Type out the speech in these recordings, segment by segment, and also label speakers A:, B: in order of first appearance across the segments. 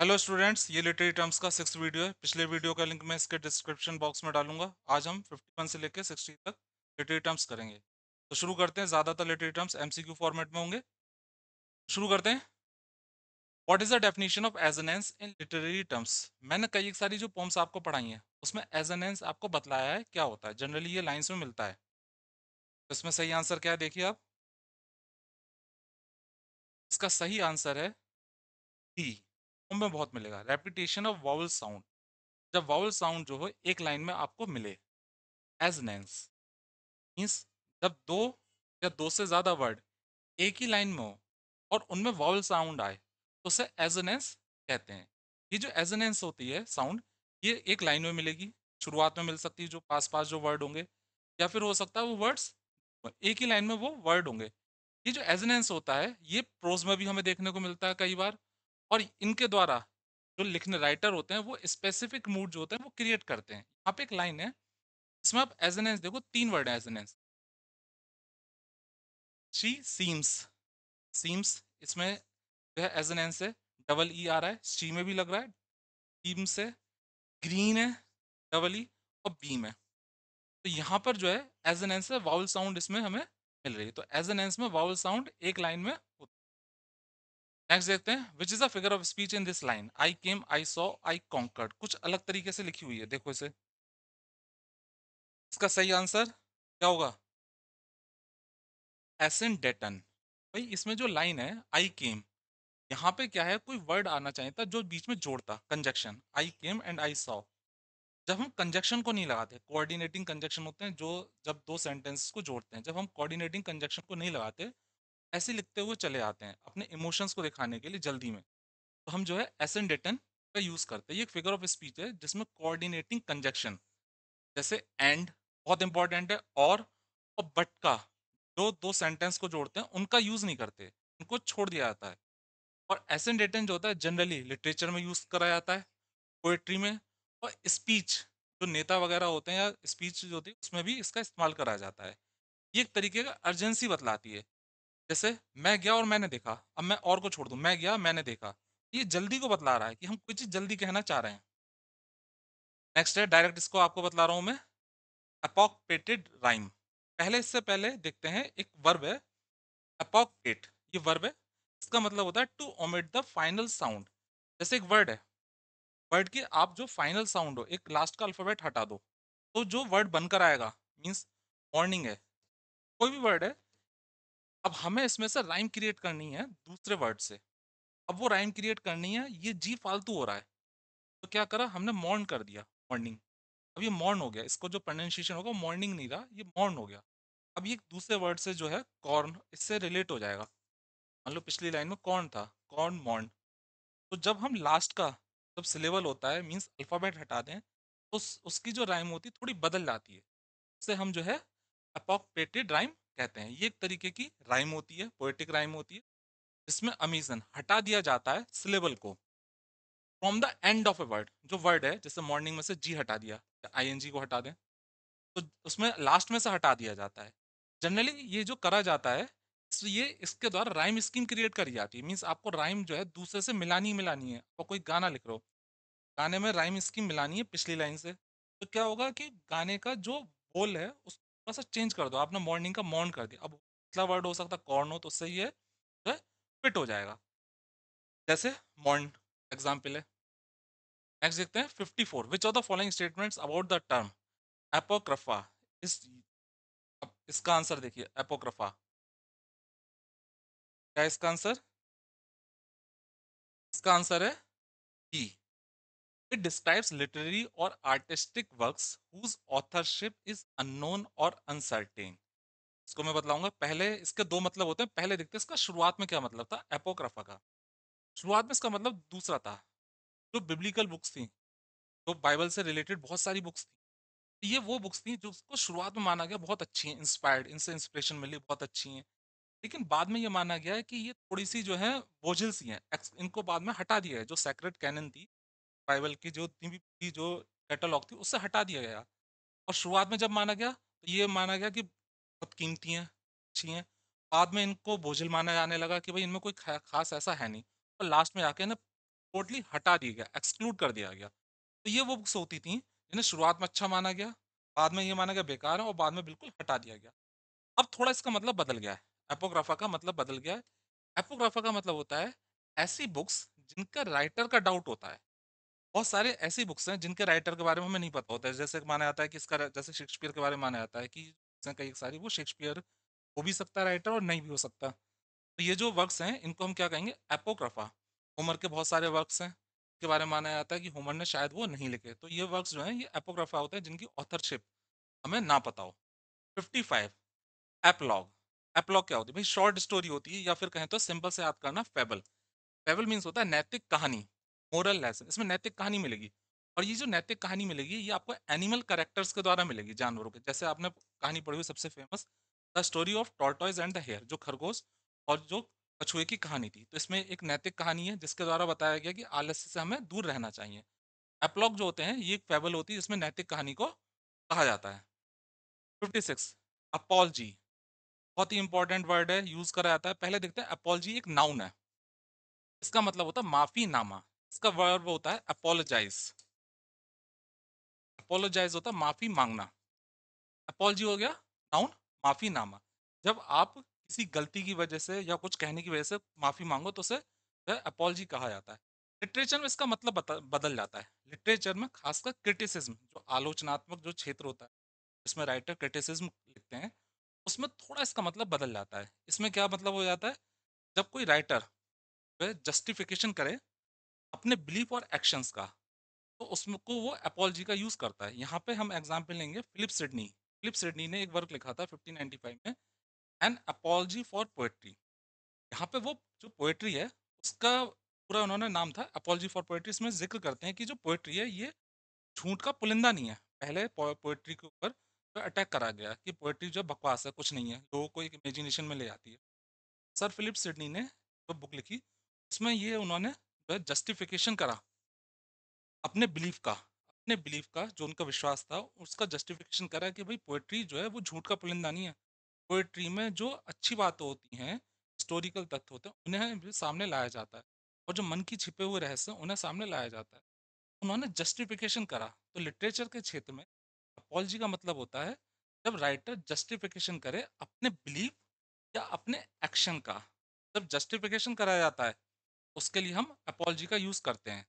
A: Hello students ये literary terms का six video है पिछले वीडियो का लिंक मैं इसके डिस्क्रिप्शन बॉक्स में डालूंगा आज हम फिफ्टी से लेकर सिक्सटी तक लिटरेरी टर्म्स करेंगे तो शुरू करते हैं ज़्यादातर लिटरेरी टर्म्स एमसीक्यू फॉर्मेट में होंगे शुरू करते हैं what is the definition of assonance in literary terms मैंने कई सारी जो पोम्स आपको पढ़ाई हैं उसमें एजनेंस आपको बतलाया है क्या होता है जनरली ये लाइन्स में मिलता है तो इसमें सही आंसर क्या है देखिए आप इसका सही आंसर है डी e। उनमें बहुत मिलेगा रेपिटेशन ऑफ वावल साउंड जब वावल साउंड जो हो एक लाइन में आपको मिले एज नेंस मीन्स जब दो या दो से ज़्यादा वर्ड एक ही लाइन में हो और उनमें वावल साउंड आए तो उसे एजनेंस कहते हैं ये जो एजनेंस होती है साउंड ये एक लाइन में मिलेगी शुरुआत में मिल सकती है जो पास पास जो वर्ड होंगे या फिर हो सकता है वो वर्ड्स एक ही लाइन में वो वर्ड होंगे ये जो एजनेंस होता है ये प्रोज में भी हमें देखने को मिलता है कई बार और इनके द्वारा जो लिखने राइटर होते हैं वो स्पेसिफिक मूड जो होते हैं वो क्रिएट करते हैं यहाँ पे एक लाइन है इसमें आप एजनेंस देखो तीन वर्ड है एजनेंस शी सीम्स सीम्स इसमें जो है एजनेंस है डबल ई e आ रहा है शी में भी लग रहा है सीम्स है ग्रीन है डबल ई और बीम है तो यहाँ पर जो है एजनेंस है वाउल साउंड इसमें हमें मिल रही है तो एजनेंस में वाउल साउंड एक लाइन में होता नेक्स्ट देखते हैं which is a figure of speech in this line I came I saw I conquered कुछ अलग तरीके से लिखी हुई है देखो इसे इसका सही आंसर क्या होगा एसेंट डेटन भाई इसमें जो लाइन है आई केम यहाँ पे क्या है कोई वर्ड आना चाहिए था जो बीच में जोड़ता conjunction I came and I saw जब हम कंजक्शन को नहीं लगाते कोऑर्डिनेटिंग कंजक्शन होते हैं जो जब दो सेंटेंस को जोड़ते हैं जब हम कोऑर्डिनेटिंग कंजक्शन को नहीं लगाते ऐसे लिखते हुए चले आते हैं अपने इमोशंस को दिखाने के लिए जल्दी में तो हम जो है एसेंडेटन का यूज करते हैं ये एक फिगर ऑफ स्पीच है जिसमें कोऑर्डिनेटिंग कंजक्शन जैसे एंड बहुत इंपॉर्टेंट है और, और बट का जो दो सेंटेंस को जोड़ते हैं उनका यूज नहीं करते उनको छोड़ दिया जाता है और एसेंडेटन जो होता है जनरली लिटरेचर में यूज कराया जाता है पोएट्री में और स्पीच जो नेता वगैरह होते हैं या स्पीच जो होती है उसमें भी इसका इस्तेमाल करा जाता है ये एक तरीके का अर्जेंसी बतलाती है जैसे मैं गया और मैंने देखा अब मैं और को छोड़ दू मैं गया मैंने देखा ये जल्दी को बतला रहा है कि हम कोई चीज़ जल्दी कहना चाह रहे हैं नेक्स्ट है डायरेक्ट इसको आपको बतला रहा हूं मैं अपॉकपेटेड राइम पहले इससे पहले देखते हैं एक वर्ब है अपॉकपेट ये वर्ब है इसका मतलब होता है to omit the final sound जैसे एक वर्ड है वर्ड की आप जो फाइनल साउंड हो एक लास्ट का अल्फ़ाबेट हटा दो तो जो वर्ड बनकर आएगा मीन्स वार्निंग है कोई भी वर्ड है अब हमें इसमें से राइम क्रिएट करनी है दूसरे वर्ड से अब वो राइम क्रिएट करनी है ये जी फालतू हो रहा है तो क्या करा हमने मॉर्न कर दिया मॉर्निंग अब ये मॉर्न हो गया इसको जो प्रोनाशिएशन होगा मॉर्निंग नहीं रहा ये मॉर्न हो गया अब ये दूसरे वर्ड से जो है कॉर्न इससे रिलेट हो जाएगा मान लो पिछली लाइन में कॉर्न था कॉर्न मॉर्न तो जब हम लास्ट का जब सिलेबल होता है मीन्स अल्फ़ाबेट हटा दें तो उस, उसकी जो राइम होती है थोड़ी बदल जाती है उससे हम जो है अपॉक्टेटेड राइम कहते हैं ये एक तरीके की राइम होती है पोएटिक राइम होती है जिसमें अमीजन हटा दिया जाता है सिलेबल को from the end of a word जो वर्ड है जैसे मॉर्निंग में से जी हटा दिया आई को हटा दें तो उसमें लास्ट में से हटा दिया जाता है जनरली ये जो करा जाता है तो ये इसके द्वारा राइम स्कीम क्रिएट करी जाती है मीन्स आपको राइम जो है दूसरे से मिलानी मिलानी है और कोई गाना लिख रहे हो गाने में राइम स्कीम मिलानी है पिछली लाइन से तो क्या होगा कि गाने का जो बोल है उस थोड़ा सा चेंज कर दो आपने मॉर्निंग का मॉर्न कर दिया अब पिछला वर्ड हो सकता है कॉर्न हो तो उससे ये जो है फिट हो जाएगा जैसे मॉर्न एग्जाम्पल है नेक्स्ट देखते हैं fifty four which are the following statements about the term apocrypha is अब इसका आंसर देखिए एपोक्रफा क्या इसका आंसर इसका आंसर है D e। It describes literary और artistic works authorship is is unknown और अनसर्टेन इसको मैं बताऊंगा पहले इसके दो मतलब होते हैं पहले देखते हैं इसका शुरुआत में क्या मतलब था एपोग्राफा का शुरुआत में इसका मतलब दूसरा था जो बिब्लिकल बुक्स थी जो बाइबल से रिलेटेड बहुत सारी बुक्स थी तो ये वो बुक्स थी जो उसको शुरुआत में माना गया बहुत अच्छी हैं इंस्पायर्ड इनसे इंस्पिरेशन मिली बहुत अच्छी हैं लेकिन बाद में ये माना गया है कि ये थोड़ी सी जो है बोझिल सी हैं इनको बाद में हटा दिया है जो सेक्रेट कैनन थी बाइबल की जो जितनी भी जो कैटलॉग थी उससे हटा दिया गया और शुरुआत में जब माना गया तो ये माना गया कि बहुत कीमती हैं अच्छी हैं बाद में इनको बोझिल माना जाने लगा कि भाई इनमें कोई खास ऐसा है नहीं और लास्ट में आके ना टोटली हटा दिया गया एक्सक्लूड कर दिया गया तो ये वो बुक्स होती थी जिन्हें शुरुआत में अच्छा माना गया बाद में ये माना गया बेकार है और बाद में बिल्कुल हटा दिया गया अब थोड़ा इसका मतलब बदल गया है एपोग्राफा का मतलब बदल गया है एपोग्राफा का मतलब होता है ऐसी बुक्स जिनका राइटर का डाउट होता है बहुत सारे ऐसी बुक्स हैं जिनके राइटर के बारे में हमें नहीं पता होता है जैसे माना जाता है कि इसका जैसे शेक्सपियर के बारे में माना जाता है कि कई सारी वो शेक्सपियर हो भी सकता है राइटर और नहीं भी हो सकता तो ये जो वर्क्स हैं इनको हम क्या कहेंगे एपोग्राफा होमर के बहुत सारे वर्क्स हैं के बारे में माना जाता है कि होमर ने शायद वो नहीं लिखे तो ये वर्क्स जो हैं ये एपोग्राफा होते हैं जिनकी ऑथरशिप हमें ना पता हो फिफ्टी फाइव एपलॉग एपलॉग क्या होती है भाई शॉर्ट स्टोरी होती है या फिर कहें तो सिंपल से याद करना फेबल फेबल मीन्स होता है नैतिक कहानी मोरल लेसन इसमें नैतिक कहानी मिलेगी और ये जो नैतिक कहानी मिलेगी ये आपको एनिमल करेक्टर्स के द्वारा मिलेगी जानवरों के जैसे आपने कहानी पढ़ी हुई सबसे famous the story of tortoise and the hare जो खरगोश और जो कछुए की कहानी थी तो इसमें एक नैतिक कहानी है जिसके द्वारा बताया गया कि आलस्य से हमें दूर रहना चाहिए एप्लॉग जो होते हैं ये एक फेबल होती है जिसमें नैतिक कहानी को कहा जाता है फिफ्टी सिक्स अपॉलजी बहुत ही इंपॉर्टेंट वर्ड है यूज करा जाता है पहले देखते हैं अपॉलजी एक नाउन है इसका मतलब होता है माफी नामा इसका वर्ब होता है अपोलोजाइज अपोलोजाइज होता है माफी मांगना अपोलॉजी हो गया नाउन माफी नामा जब आप किसी गलती की वजह से या कुछ कहने की वजह से माफी मांगो तो उसे अपोलॉजी कहा जाता है लिटरेचर में इसका मतलब बदल जाता है लिटरेचर में खासकर क्रिटिसिज्म जो आलोचनात्मक जो क्षेत्र होता है जिसमें राइटर क्रिटिसिज्म लिखते हैं उसमें थोड़ा इसका मतलब बदल जाता है इसमें क्या मतलब हो जाता है जब कोई राइटर जस्टिफिकेशन करे अपने बिलीफ और एक्शंस का तो उसमें को वो एपोलॉजी का यूज़ करता है यहाँ पे हम एग्जाम्पल लेंगे फिलिप सिडनी फिलिप सिडनी ने एक वर्क लिखा था 1595 में एन अपोलॉजी फॉर पोएट्री यहाँ पे वो जो पोएट्री है उसका पूरा उन्होंने नाम था अपोलॉजी फॉर पोएट्री इसमें जिक्र करते हैं कि जो पोएट्री है ये झूठ का पुलिंदा नहीं है पहले पोएट्री के ऊपर जो अटैक करा गया कि पोएट्री जो बकवास है कुछ नहीं है लोगों को एक इमेजिनेशन में ले जाती है सर फिलिप सिडनी ने जो बुक लिखी उसमें ये उन्होंने है जस्टिफिकेशन करा अपने बिलीफ का अपने बिलीफ का जो उनका विश्वास था उसका जस्टिफिकेशन करा कि भाई पोएट्री जो है वो झूठ का पुलिंदा नहीं है पोएट्री में जो अच्छी बातें होती हैं हिस्टोरिकल तथ्य होते हैं उन्हें भी सामने लाया जाता है और जो मन की छिपे हुए रहस्य उन्हें सामने लाया जाता है उन्होंने जस्टिफिकेशन करा तो लिटरेचर के क्षेत्र में अपॉलजी का मतलब होता है जब राइटर जस्टिफिकेशन करे अपने बिलीफ या अपने एक्शन का जब जस्टिफिकेशन कराया जाता है उसके लिए हम अपोलॉजी का यूज़ करते हैं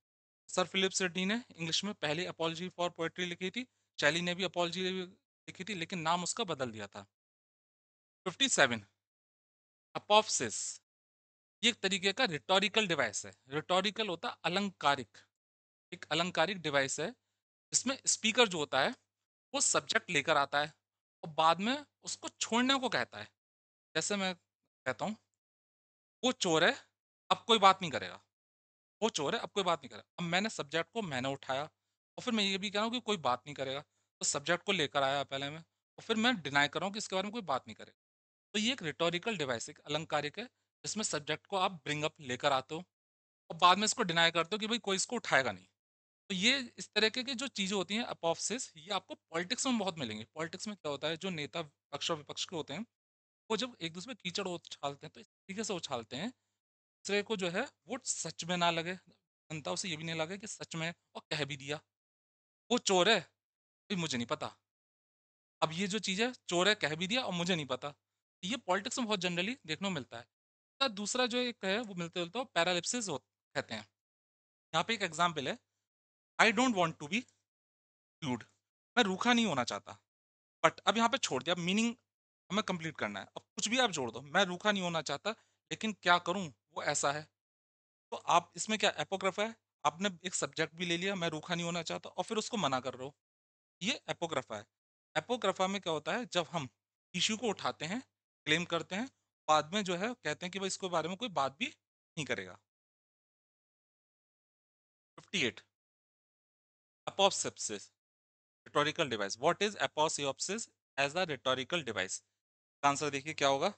A: सर फिलिप सिडनी ने इंग्लिश में पहले अपोलॉजी फॉर पोएट्री लिखी थी चैली ने भी अपोलॉजी लिखी थी लेकिन नाम उसका बदल दिया था सेवन अपोफसिस ये एक तरीके का रिटोरिकल डिवाइस है रिटोरिकल होता अलंकारिक एक अलंकारिक डिवाइस है इसमें स्पीकर जो होता है वो सब्जेक्ट लेकर आता है और बाद में उसको छोड़ने को कहता है जैसे मैं कहता हूँ वो चोर है अब कोई बात नहीं करेगा वो चोर है अब कोई बात नहीं करेगा अब मैंने सब्जेक्ट को मैंने उठाया और फिर मैं ये भी कह रहा हूँ कि कोई बात नहीं करेगा तो सब्जेक्ट को लेकर आया पहले मैं और फिर मैं डिनाई कर रहा हूँ कि इसके बारे में कोई बात नहीं करेगा तो ये एक रिटोरिकल डिवाइस एक अलंकारिक है जिसमें सब्जेक्ट को आप ब्रिंग अप लेकर आते हो और बाद में इसको डिनाई करते हो कि भाई कोई इसको उठाएगा नहीं तो ये इस तरह की जो चीज़ें होती हैं अपॉपसिस ये आपको पॉलिटिक्स में बहुत मिलेंगे पॉलिटिक्स में क्या होता है जो नेता पक्ष और विपक्ष के होते हैं वो जब एक दूसरे में कीचड़ उछालते हैं तो इस तरीके से उछालते हैं दूसरे को जो है वो सच में ना लगे जनता उसे ये भी नहीं लगे कि सच में और कह भी दिया वो चोर है भी मुझे नहीं पता अब ये जो चीज़ है चोर है कह भी दिया और मुझे नहीं पता ये पॉलिटिक्स में बहुत जनरली देखने को मिलता है तो दूसरा जो एक है वो मिलते जुलते पैरालिप्सिस कहते हैं यहाँ पे एक एग्जाम्पल है I don't want to be rude मैं रूखा नहीं होना चाहता बट अब यहाँ पे छोड़ दिया मीनिंग हमें कंप्लीट करना है अब कुछ भी आप जोड़ दो मैं रूखा नहीं होना चाहता लेकिन क्या करूँ वो ऐसा है तो आप इसमें क्या एपोग्राफ है आपने एक सब्जेक्ट भी ले लिया मैं रूखा नहीं होना चाहता और फिर उसको मना कर रहे हो ये एपोग्राफा है एपोग्राफा में क्या होता है जब हम इशू को उठाते हैं क्लेम करते हैं बाद में जो है कहते हैं कि भाई इसके बारे में कोई बात भी नहीं करेगा fifty eight aposiopesis rhetorical device what is aposiopesis as a rhetorical device answer देखिए क्या होगा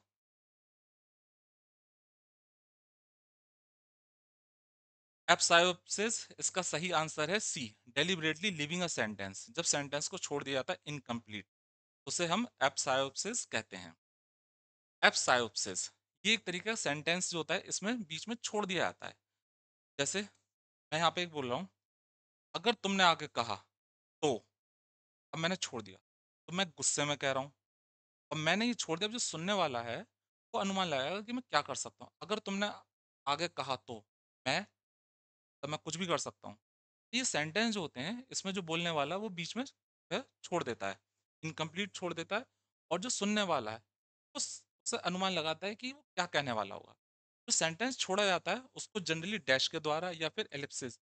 A: एप्सायोप्सिस इसका सही आंसर है C deliberately leaving a sentence जब सेंटेंस को छोड़ दिया जाता है इनकम्प्लीट उसे हम एप्सायोप्सिस कहते हैं एप्सायोप्सिस ये एक तरीके का सेंटेंस जो होता है इसमें बीच में छोड़ दिया जाता है जैसे मैं यहाँ पे एक बोल रहा हूँ अगर तुमने आगे कहा तो अब मैंने छोड़ दिया तो मैं गुस्से में कह रहा हूँ अब मैंने ये छोड़ दिया अब जो सुनने वाला है वो अनुमान लगाएगा कि मैं क्या कर सकता हूँ अगर तुमने आगे कहा तो मैं तब मैं कुछ भी कर सकता हूँ ये सेंटेंस जो होते हैं इसमें जो बोलने वाला वो बीच में छोड़ देता है इनकम्प्लीट छोड़ देता है और जो सुनने वाला है उससे अनुमान लगाता है कि वो क्या कहने वाला होगा जो सेंटेंस छोड़ा जाता है उसको जनरली डैश के द्वारा या फिर एलिप्सिस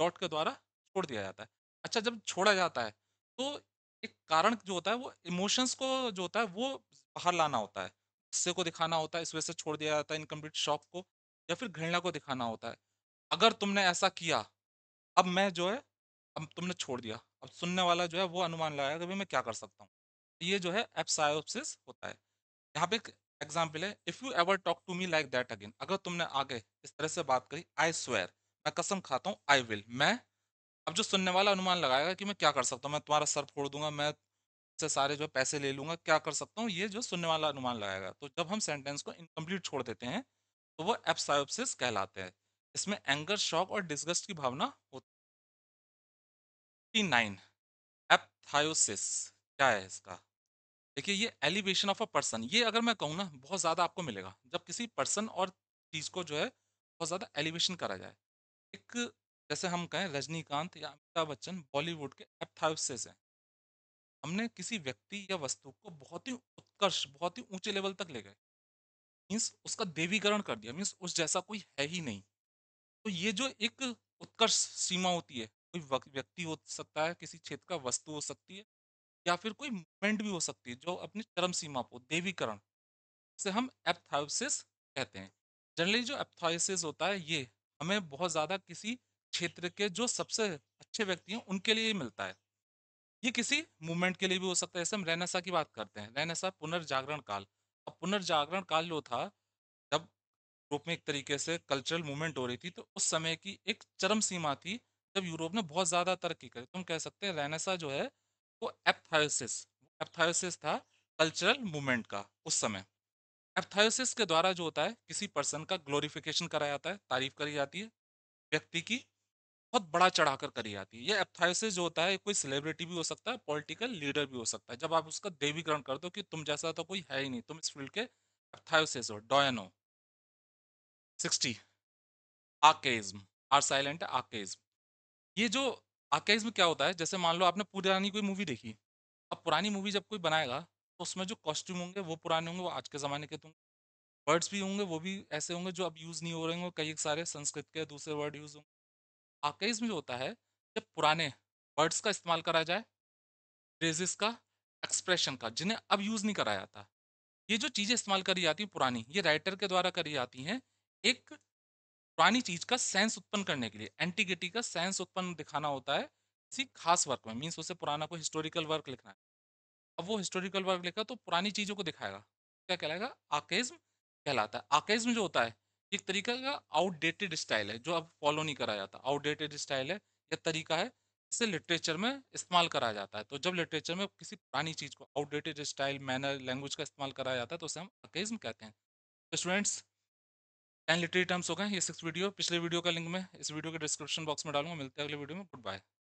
A: डॉट के द्वारा छोड़ दिया जाता है अच्छा जब छोड़ा जाता है तो एक कारण जो होता है वो इमोशंस को जो होता है वो बाहर लाना होता है गुस्से को दिखाना होता है इस वजह से छोड़ दिया जाता है इनकम्प्लीट शॉक को या फिर घृणा को दिखाना होता है अगर तुमने ऐसा किया अब मैं जो है अब तुमने छोड़ दिया अब सुनने वाला जो है वो अनुमान लगाएगा कि भाई मैं क्या कर सकता हूँ ये जो है एप्सायोपसिस होता है यहाँ पे एक एग्जाम्पल है if you ever talk to me like that again अगर तुमने आगे इस तरह से बात करी आई स्वेयर मैं कसम खाता हूँ आई विल मैं अब जो सुनने वाला अनुमान लगाएगा कि मैं क्या कर सकता हूँ मैं तुम्हारा सर फोड़ दूंगा मैं से सारे जो पैसे ले लूंगा क्या कर सकता हूँ ये जो सुनने वाला अनुमान लगाएगा तो जब हम सेंटेंस को इनकम्प्लीट छोड़ देते हैं तो वो एप्सायोपसिस कहलाते हैं इसमें एंगर शॉक और डिस्गस्ट की भावना होती नाइन एपथायोसिस क्या है इसका देखिए ये एलिवेशन ऑफ अ पर्सन ये अगर मैं कहूँ ना बहुत ज़्यादा आपको मिलेगा जब किसी पर्सन और चीज़ को जो है बहुत ज़्यादा एलिवेशन करा जाए एक जैसे हम कहें रजनीकांत या अमिताभ बच्चन बॉलीवुड के एपथायोसिस हैं हमने किसी व्यक्ति या वस्तु को बहुत ही उत्कर्ष बहुत ही ऊंचे लेवल तक ले गए मीन्स उसका देवीकरण कर दिया मीन्स उस जैसा कोई है ही नहीं तो ये जो एक उत्कर्ष सीमा होती है कोई व्यक्ति हो सकता है किसी क्षेत्र का वस्तु हो सकती है या फिर कोई मूवमेंट भी हो सकती है जो अपनी चरम सीमा पर देवीकरण से हम एपथाइसिस कहते हैं जनरली जो एपथाइसिस होता है ये हमें बहुत ज़्यादा किसी क्षेत्र के जो सबसे अच्छे व्यक्ति हैं उनके लिए ही मिलता है ये किसी मूवमेंट के लिए भी हो सकता है जैसे हम रेनेसा की बात करते हैं रेनेसा पुनर्जागरण काल अब पुनर्जागरण काल जो था जब यूरोप में एक तरीके से कल्चरल मूवमेंट हो रही थी तो उस समय की एक चरम सीमा थी जब यूरोप ने बहुत ज़्यादा तरक्की करी तुम कह सकते हैं रेनेसा जो है वो एपथायोसिस एपथायोसिस था कल्चरल मूवमेंट का उस समय एपथायोसिस के द्वारा जो होता है किसी पर्सन का ग्लोरिफिकेशन कराया जाता है तारीफ करी जाती है व्यक्ति की बहुत बड़ा चढ़ाकर करी जाती है ये एपथायोसिस जो होता है कोई सेलिब्रिटी भी हो सकता है पॉलिटिकल लीडर भी हो सकता है जब आप उसका देवीकरण कर दो कि तुम जैसा तो कोई है ही नहीं तुम इस फील्ड के एपथायोसिस हो डॉयन हो sixty archaism are silent archaism ये जो आकेज्म क्या होता है जैसे मान लो आपने पुरानी कोई मूवी देखी अब पुरानी मूवी जब कोई बनाएगा तो उसमें जो कॉस्ट्यूम होंगे वो पुराने होंगे वो आज के ज़माने के तो वर्ड्स भी होंगे वो भी ऐसे होंगे जो अब यूज़ नहीं हो रहे होंगे कई सारे संस्कृत के दूसरे वर्ड यूज़ होंगे आकेज्म जो होता है जब पुराने वर्ड्स का इस्तेमाल करा जाए फ्रेजिस का एक्सप्रेशन का जिन्हें अब यूज़ नहीं कराया जाता ये जो चीज़ें इस्तेमाल करी जाती हैं पुरानी ये राइटर के द्वारा करी जाती हैं एक पुरानी चीज का सेंस उत्पन्न करने के लिए एंटीगिटी का सेंस उत्पन्न दिखाना होता है किसी खास वर्क में मीन्स उसे पुराना कोई हिस्टोरिकल वर्क लिखना है अब वो हिस्टोरिकल वर्क लिखा तो पुरानी चीज़ों को दिखाएगा क्या कहलाएगा आकेज्म कहलाता है आकेज्म जो होता है एक तरीका का आउटडेटेड स्टाइल है जो अब फॉलो नहीं करा जाता आउटडेटेड स्टाइल है या तरीका है इसे लिटरेचर में इस्तेमाल करा जाता है तो जब लिटरेचर में किसी पुरानी चीज़ को आउटडेटेड स्टाइल मैनर लैंग्वेज का इस्तेमाल करा जाता है तो उसे हम आकेज्म कहते हैं तो स्टूडेंट्स टेन लिटरी टर्म्स हो गए ये सिक्स वीडियो पिछले वीडियो का लिंक मैं इस वीडियो के डिस्क्रिप्शन बॉक्स में डालूंगा मिलते हैं अगले वीडियो में गुड बाय